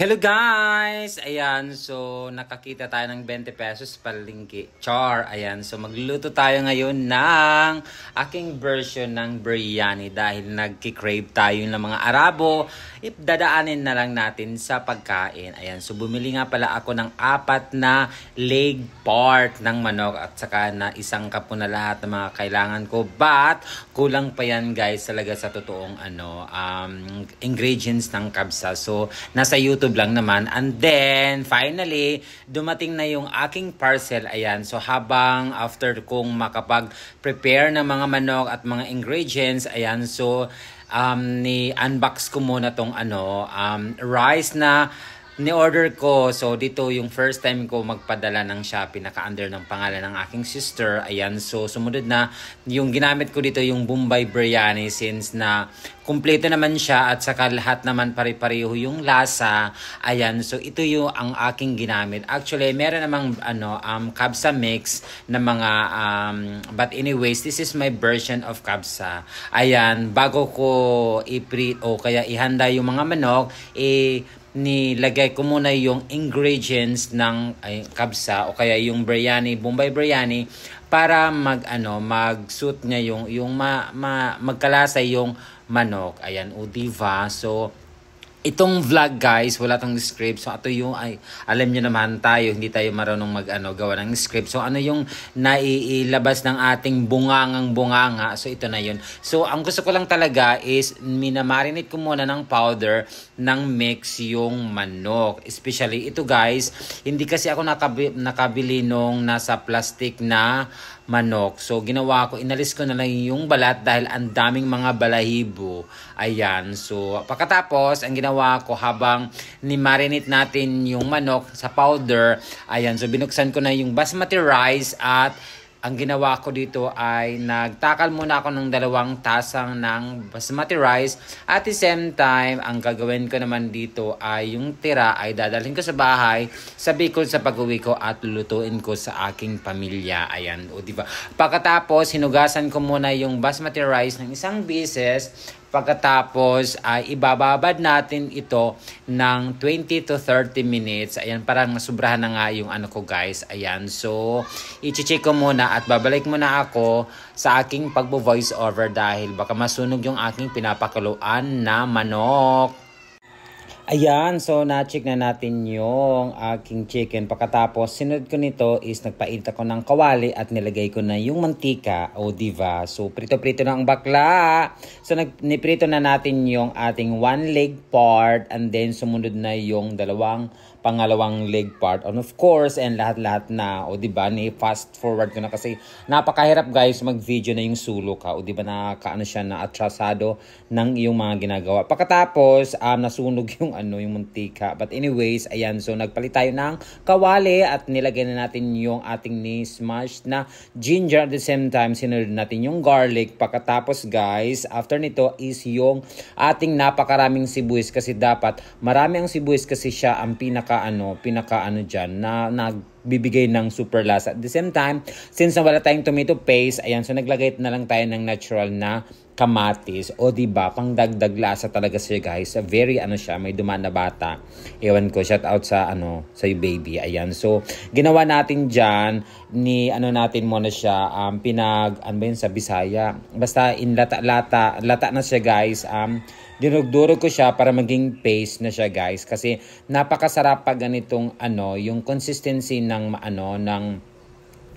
Hello guys! Ayan, so nakakita tayo ng 20 pesos palingki. Char! Ayan, so magluluto tayo ngayon ng aking version ng biryani dahil nagkikrave tayo ng mga Arabo. If dadaanin na lang natin sa pagkain. Ayan, so bumili nga pala ako ng apat na leg part ng manok at saka na isang kapo na lahat ng mga kailangan ko. But, kulang pa yan guys talaga sa totoong ano, um, ingredients ng kabsa. So, nasa YouTube episode lang naman. And then, finally, dumating na yung aking parcel. Ayan, so habang after kong makapag-prepare ng mga manok at mga ingredients, ayan, so um, ni-unbox ko muna tong ano, um, rice na ni-order ko. So, dito yung first time ko magpadala ng Shopee. Naka-under ng pangalan ng aking sister. Ayan. So, sumunod na yung ginamit ko dito yung Bombay Biryani since na kumpleto naman siya at saka lahat naman pare-pareho yung lasa. Ayan. So, ito yung ang aking ginamit. Actually, meron namang ano, um, kabsa mix na mga um, but anyways, this is my version of kabsa. Ayan. Bago ko i-pre o kaya ihanda yung mga manok, eh, nilagay ko muna yung ingredients ng ay, kabsa o kaya yung biryani, Bombay biryani para mag ano, mag-suit niya yung yung ma, ma, magkalasa yung manok. Ayan, o diva. So Itong vlog guys, wala tong script. So ito yung ay alam niyo naman tayo, hindi tayo marunong mag-ano gawa ng script. So ano yung naiilabas ng ating bungangang bunganga. So ito na yun. So ang gusto ko lang talaga is minamarinate ko muna ng powder ng mix yung manok. Especially ito guys, hindi kasi ako nakabili, nakabili nung nasa plastic na manok. So, ginawa ko, inalis ko na lang yung balat dahil ang daming mga balahibo. Ayan. So, pagkatapos, ang ginawa ko habang ni-marinate natin yung manok sa powder, ayan. So, binuksan ko na yung basmati rice at ang ginawa ko dito ay nagtakal muna ako ng dalawang tasang ng basmati rice at the same time ang gagawin ko naman dito ay yung tira ay dadalhin ko sa bahay sa Bicol sa pag-uwi ko at lutuin ko sa aking pamilya ayan o diba pagkatapos hinugasan ko muna yung basmati rice ng isang beses Pagkatapos ay ibababad natin ito ng 20 to 30 minutes. Ayan, parang sobrahan na nga yung ano ko guys. Ayan, so iti-check ko muna at babalik muna ako sa aking pagbo-voice over dahil baka masunog yung aking pinapakaluan na manok. Ayan, so na-check na natin yung aking chicken. Pagkatapos, sinunod ko nito is nagpainit ako ng kawali at nilagay ko na yung mantika. O, oh, diba? So, prito-prito na ang bakla. So, niprito na natin yung ating one leg part and then sumunod na yung dalawang pangalawang leg part. And of course, and lahat-lahat na, o di ba, ni fast forward ko na kasi napakahirap guys mag-video na yung sulo ka. O di ba na kaano siya na atrasado ng iyong mga ginagawa. Pagkatapos, um, nasunog yung ano, yung muntika. But anyways, ayan, so nagpalit tayo ng kawali at nilagay na natin yung ating ni smash na ginger at the same time sinunod natin yung garlic. Pagkatapos guys, after nito is yung ating napakaraming sibuyas kasi dapat marami ang sibuyas kasi siya ang pinaka pinaka ano, pinaka ano diyan na nagbibigay ng super lasa. At the same time, since wala tayong tomato paste, ayan, so naglagay na lang tayo ng natural na kamatis. O di ba, pangdagdag lasa talaga siya, guys. Very ano siya, may dumaan na bata. Ewan ko, shout out sa ano, sa baby. Ayan. So, ginawa natin diyan ni ano natin mo na siya, um, pinag ano ba yun sa Bisaya. Basta in lata lata, lata na siya, guys. Um, dinugduro ko siya para maging paste na siya guys kasi napakasarap pa ganitong ano, yung consistency ng ano, ng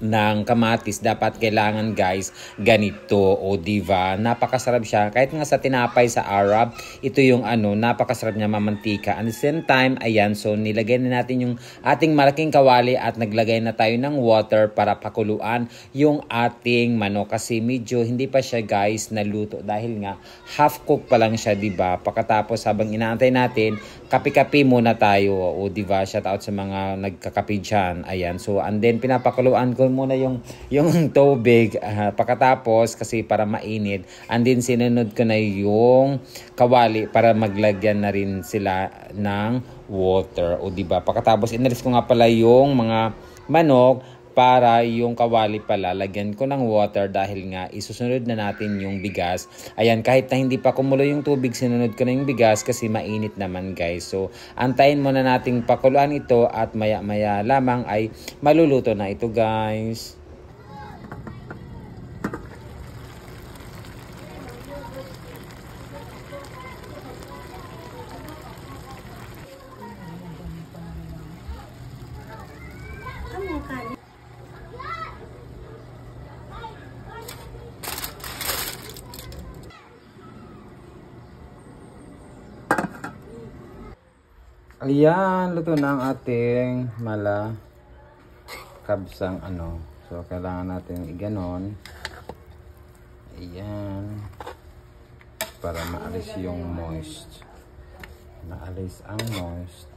ng kamatis dapat kailangan guys ganito o di ba napakasarap siya kahit nga sa tinapay sa Arab ito yung ano napakasarap niya mamantika at the same time ayan so nilagay na natin yung ating malaking kawali at naglagay na tayo ng water para pakuluan yung ating manok kasi medyo hindi pa siya guys naluto dahil nga half cook pa lang siya di ba pagkatapos habang inaantay natin kape-kape muna tayo o di ba shout out sa mga nagkakape diyan ayan so and then pinapakuluan ko muna yung, yung tubig uh, pagkatapos kasi para mainit. And then sinunod ko na yung kawali para maglagyan na rin sila ng water. O di ba Pagkatapos inalis ko nga pala yung mga manok para yung kawali pala, lagyan ko ng water dahil nga isusunod na natin yung bigas. Ayan, kahit na hindi pa kumulo yung tubig, sinunod ko na yung bigas kasi mainit naman guys. So, antayin muna nating pakuluan ito at maya-maya lamang ay maluluto na ito guys. Ayan, luto na ang ating mala kabsang ano. So, kailangan natin iganon. Ayan. Para maalis yung moist. Maalis ang moist.